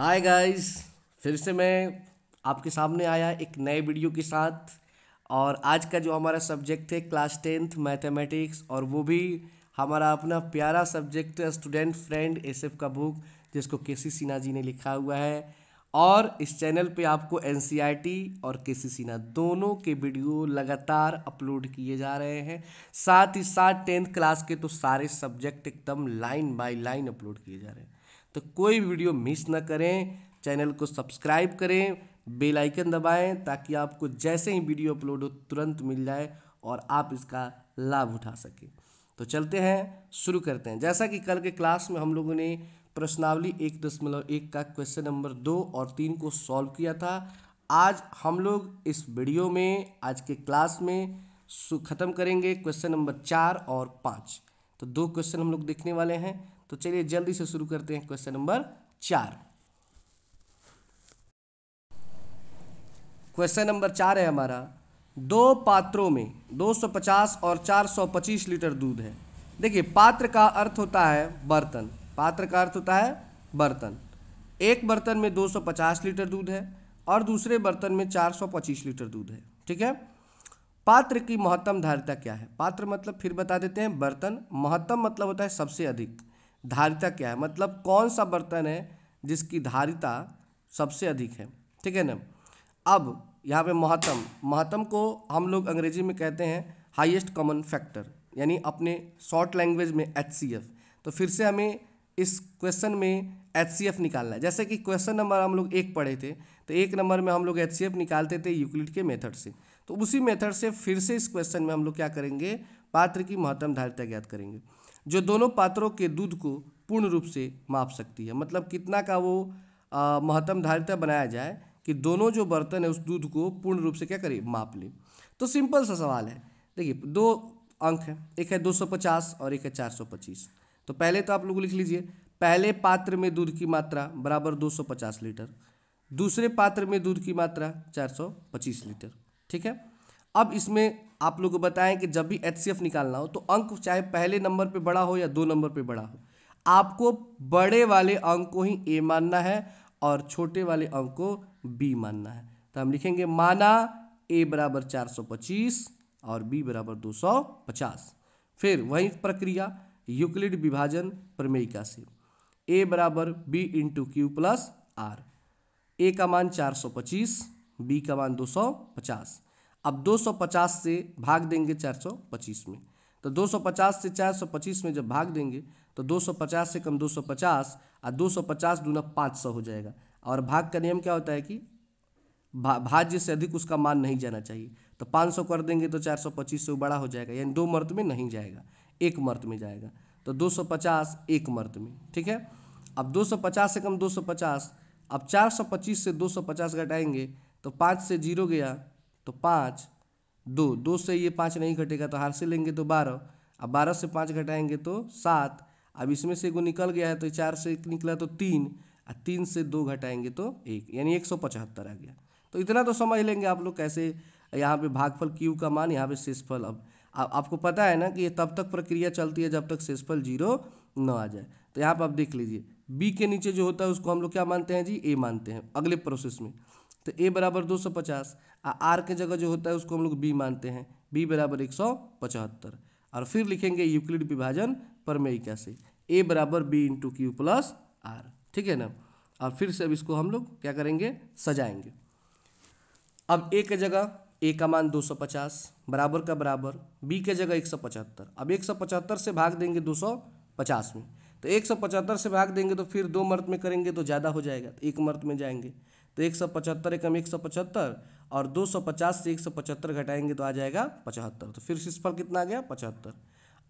hi guys फिर से मैं आपके सामने आया एक नए वीडियो के साथ और आज का जो हमारा सब्जेक्ट है क्लास टेंथ मैथमेटिक्स और वो भी हमारा अपना प्यारा सब्जेक्ट स्टूडेंट फ्रेंड एसएफ का बुक जिसको के सी सिन्हा जी ने लिखा हुआ है और इस चैनल पे आपको एन e और के सी सिन्हा दोनों के वीडियो लगातार अपलोड किए जा रहे हैं साथ ही साथ टेंथ क्लास के तो सारे सब्जेक्ट एकदम लाइन बाय लाइन अपलोड किए जा रहे हैं तो कोई वीडियो मिस ना करें चैनल को सब्सक्राइब करें बेल आइकन दबाएं ताकि आपको जैसे ही वीडियो अपलोड हो तुरंत मिल जाए और आप इसका लाभ उठा सकें तो चलते हैं शुरू करते हैं जैसा कि कल के क्लास में हम लोगों ने प्रश्नावली एक दशमलव एक का क्वेश्चन नंबर दो और तीन को सॉल्व किया था आज हम लोग इस वीडियो में आज के क्लास में ख़त्म करेंगे क्वेश्चन नंबर चार और पाँच तो दो क्वेश्चन हम लोग देखने वाले हैं तो चलिए जल्दी से शुरू करते हैं क्वेश्चन नंबर चार क्वेश्चन नंबर चार है हमारा दो पात्रों में 250 और 425 लीटर दूध है देखिए पात्र का अर्थ होता है बर्तन पात्र का अर्थ होता है बर्तन एक बर्तन में 250 लीटर दूध है और दूसरे बर्तन में 425 लीटर दूध है ठीक है पात्र की महत्तम धारिता क्या है पात्र मतलब फिर बता देते हैं बर्तन महत्तम मतलब होता है सबसे अधिक धारिता क्या है मतलब कौन सा बर्तन है जिसकी धारिता सबसे अधिक है ठीक है ना अब यहाँ पे महत्तम महत्तम को हम लोग अंग्रेजी में कहते हैं हाइएस्ट कॉमन फैक्टर यानी अपने शॉर्ट लैंग्वेज में एच तो फिर से हमें इस क्वेश्चन में एच निकालना है जैसे कि क्वेश्चन नंबर हम लोग एक पढ़े थे तो एक नंबर में हम लोग एच निकालते थे यूक्लिड के मेथड से तो उसी मेथड से फिर से इस क्वेश्चन में हम लोग क्या करेंगे पात्र की महत्तम धारिता ज्ञात करेंगे जो दोनों पात्रों के दूध को पूर्ण रूप से माप सकती है मतलब कितना का वो महत्तम धारिता बनाया जाए कि दोनों जो बर्तन है उस दूध को पूर्ण रूप से क्या करें माप ले तो सिंपल सा सवाल है देखिए दो अंक है एक है 250 और एक है 425 तो पहले तो आप लोग लिख लीजिए पहले पात्र में दूध की मात्रा बराबर 250 लीटर दूसरे पात्र में दूध की मात्रा 425 लीटर ठीक है अब इसमें आप लोग को बताएं कि जब भी एच निकालना हो तो अंक चाहे पहले नंबर पे बड़ा हो या दो नंबर पे बड़ा हो आपको बड़े वाले अंक को ही ए मानना है और छोटे वाले अंक को बी मानना है तो हम लिखेंगे माना ए बराबर चार सौ पच्चीस और बी बराबर दो सौ पचास फिर वही प्रक्रिया यूक्लिड विभाजन प्रमेयिका से ए बराबर B into Q plus R A का मान 425 बी का मान 250 अब 250 से भाग देंगे 425 में तो 250 से 425 में जब भाग देंगे तो 250 से कम 250 और दो सौ पचास दूना सौ हो जाएगा और भाग का नियम क्या होता है कि भा, भाज्य से अधिक उसका मान नहीं जाना चाहिए तो 500 कर देंगे तो 425 से बड़ा हो जाएगा यानी दो मर्द में नहीं जाएगा एक मर्त में जाएगा तो 250 एक मर्त में ठीक है अब 250 से कम 250 अब 425 से 250 घटाएंगे तो पाँच से जीरो गया तो पाँच दो दो से ये पाँच नहीं घटेगा तो हार से लेंगे तो बारह अब बारह से पाँच घटाएंगे तो सात अब इसमें से एगो निकल गया है तो चार से एक निकला तो तीन और तीन से दो घटाएंगे तो एक यानी एक सौ पचहत्तर आ गया तो इतना तो समझ लेंगे आप लोग कैसे यहाँ पे भागफल क्यू का मान यहाँ पे शेषफल अब आ, आपको पता है ना कि ये तब तक प्रक्रिया चलती है जब तक सेसफल जीरो न आ जाए तो यहाँ पर आप देख लीजिए बी के नीचे जो होता है उसको हम लोग क्या मानते हैं जी ए मानते हैं अगले प्रोसेस में तो ए बराबर दो सौ पचास आर के जगह जो होता है उसको हम लोग बी मानते हैं बी बराबर एक सौ पचहत्तर और फिर लिखेंगे यूक्लिड विभाजन परमेयिका से ए बराबर B into Q plus R ठीक है ना और फिर से अब इसको हम लोग क्या करेंगे सजाएंगे अब ए के जगह ए का मान 250 बराबर का बराबर बी के जगह 175 अब 175 से भाग देंगे 250 में तो 175 से भाग देंगे तो फिर दो मर्त में करेंगे तो ज़्यादा हो जाएगा तो एक मर्त में जाएंगे तो एक सौ पचहत्तर एकम एक सौ पचहत्तर और दो सौ पचास से एक सौ पचहत्तर घटाएंगे तो आ जाएगा पचहत्तर तो फिर शिशफल कितना आ गया पचहत्तर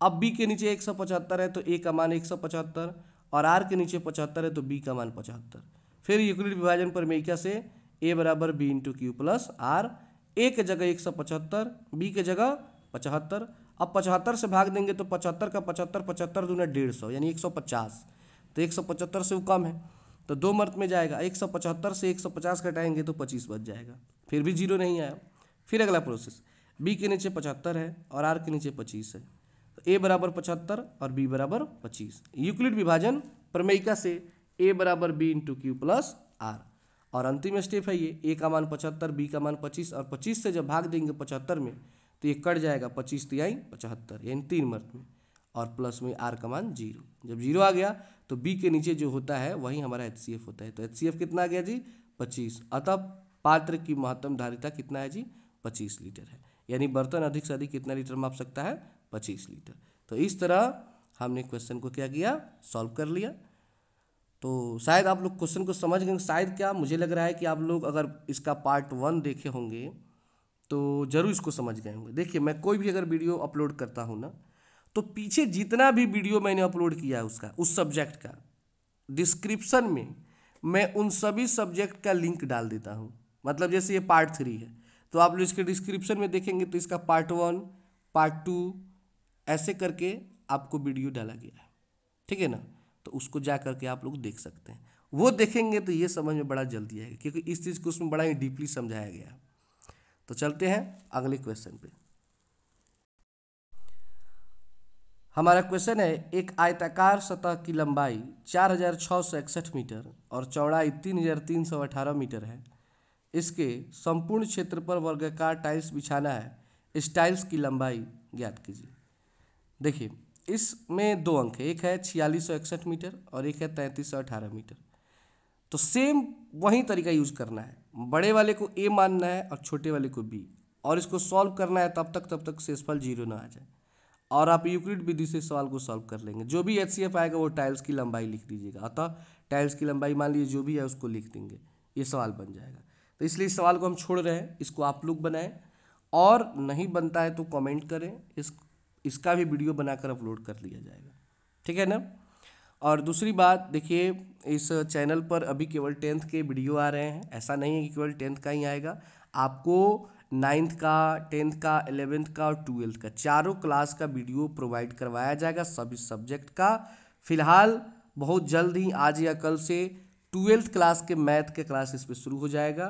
अब बी के नीचे एक सौ पचहत्तर है तो ए का मान एक सौ पचहत्तर और आर के नीचे पचहत्तर है तो बी का मान पचहत्तर फिर यूक्लिड विभाजन पर मेका से ए बराबर B into Q plus R A के जगह एक सौ पचहत्तर बी के जगह पचहत्तर अब पचहत्तर से भाग देंगे तो पचहत्तर का पचहत्तर पचहत्तर दूना डेढ़ सौ यानी एक सौ पचास तो एक सौ पचहत्तर से वो कम है तो दो मर्त में जाएगा एक सौ पचहत्तर से एक सौ पचास घटाएंगे तो पच्चीस बच जाएगा फिर भी जीरो नहीं आया फिर अगला प्रोसेस बी के नीचे पचहत्तर है और आर के नीचे पच्चीस है तो ए बराबर पचहत्तर और बी बराबर पच्चीस यूक्लिड विभाजन प्रमेयिका से ए बराबर B into Q plus R और अंतिम स्टेप है ये ए का मान पचहत्तर बी का मान पच्चीस और पच्चीस से जब भाग देंगे पचहत्तर में तो ये कट जाएगा पच्चीस तिहाई पचहत्तर यानी तीन मर्द में और प्लस में आर का मान जीरो जब जीरो आ गया तो बी के नीचे जो होता है वही हमारा एच होता है तो एच कितना आ गया जी पच्चीस अतः पात्र की महत्तम धारिता कितना है जी पच्चीस लीटर है यानी बर्तन अधिक से अधिक कितना लीटर माप सकता है पच्चीस लीटर तो इस तरह हमने क्वेश्चन को क्या किया सॉल्व कर लिया तो शायद आप लोग क्वेश्चन को समझ गए शायद क्या मुझे लग रहा है कि आप लोग अगर इसका पार्ट वन देखे होंगे तो ज़रूर इसको समझ गए होंगे देखिए मैं कोई भी अगर वीडियो अपलोड करता हूँ ना तो पीछे जितना भी वीडियो मैंने अपलोड किया है उसका उस सब्जेक्ट का डिस्क्रिप्शन में मैं उन सभी सब्जेक्ट का लिंक डाल देता हूँ मतलब जैसे ये पार्ट थ्री है तो आप लोग इसके डिस्क्रिप्शन में देखेंगे तो इसका पार्ट वन पार्ट टू ऐसे करके आपको वीडियो डाला गया है ठीक है ना तो उसको जा करके आप लोग देख सकते हैं वो देखेंगे तो ये समझ में बड़ा जल्दी आएगा क्योंकि इस चीज़ को उसमें बड़ा ही डीपली समझाया गया तो चलते हैं अगले क्वेश्चन पे हमारा क्वेश्चन है एक आयताकार सतह की लंबाई चार हजार सौ इकसठ मीटर और चौड़ाई तीन हजार तीन सौ अठारह मीटर है इसके संपूर्ण क्षेत्र पर वर्गाकार टाइल्स बिछाना है इस टाइल्स की लंबाई ज्ञात कीजिए देखिए इसमें दो अंक है एक है छियालीस सौ इकसठ मीटर और एक है तैंतीस सौ अठारह मीटर तो सेम वही तरीका यूज करना है बड़े वाले को ए मानना है और छोटे वाले को बी और इसको सॉल्व करना है तब तक तब तक शेषफल जीरो ना आ जाए और आप यूक्रिट विधि से सवाल को सॉल्व कर लेंगे जो भी एच आएगा वो टाइल्स की लंबाई लिख दीजिएगा अतः टाइल्स की लंबाई मान लीजिए जो भी है उसको लिख देंगे ये सवाल बन जाएगा तो इसलिए इस सवाल को हम छोड़ रहे हैं इसको आप लोग बनाएं और नहीं बनता है तो कमेंट करें इस इसका भी वीडियो बनाकर अपलोड कर लिया जाएगा ठीक है ना और दूसरी बात देखिए इस चैनल पर अभी केवल टेंथ के वीडियो आ रहे हैं ऐसा नहीं है कि केवल टेंथ का ही आएगा आपको नाइन्थ का टेंथ का एलेवेंथ का और ट्वेल्थ का चारों क्लास का वीडियो प्रोवाइड करवाया जाएगा सभी सब्जेक्ट का फिलहाल बहुत जल्द ही आज या कल से ट्वेल्थ क्लास के मैथ का क्लास इस पर शुरू हो जाएगा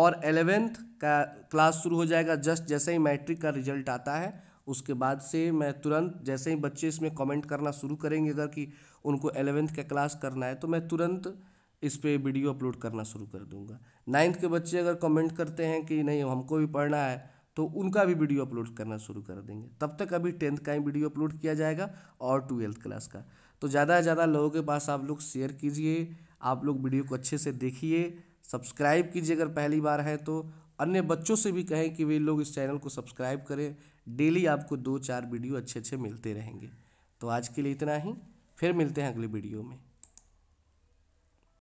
और एलेवेंथ का क्लास शुरू हो जाएगा जस्ट जैसे ही मैट्रिक का रिजल्ट आता है उसके बाद से मैं तुरंत जैसे ही बच्चे इसमें कमेंट करना शुरू करेंगे अगर कि उनको एलेवेंथ का क्लास करना है तो मैं तुरंत इस पर वीडियो अपलोड करना शुरू कर दूंगा नाइन्थ के बच्चे अगर कमेंट करते हैं कि नहीं हमको भी पढ़ना है तो उनका भी वीडियो अपलोड करना शुरू कर देंगे तब तक अभी टेंथ का ही वीडियो अपलोड किया जाएगा और ट्वेल्थ क्लास का तो ज़्यादा से ज़्यादा लोगों के पास आप लोग शेयर कीजिए आप लोग वीडियो को अच्छे से देखिए सब्सक्राइब कीजिए अगर पहली बार है तो अन्य बच्चों से भी कहें कि वे लोग इस चैनल को सब्सक्राइब करें डेली आपको दो चार वीडियो अच्छे अच्छे मिलते रहेंगे तो आज के लिए इतना ही फिर मिलते हैं अगले वीडियो में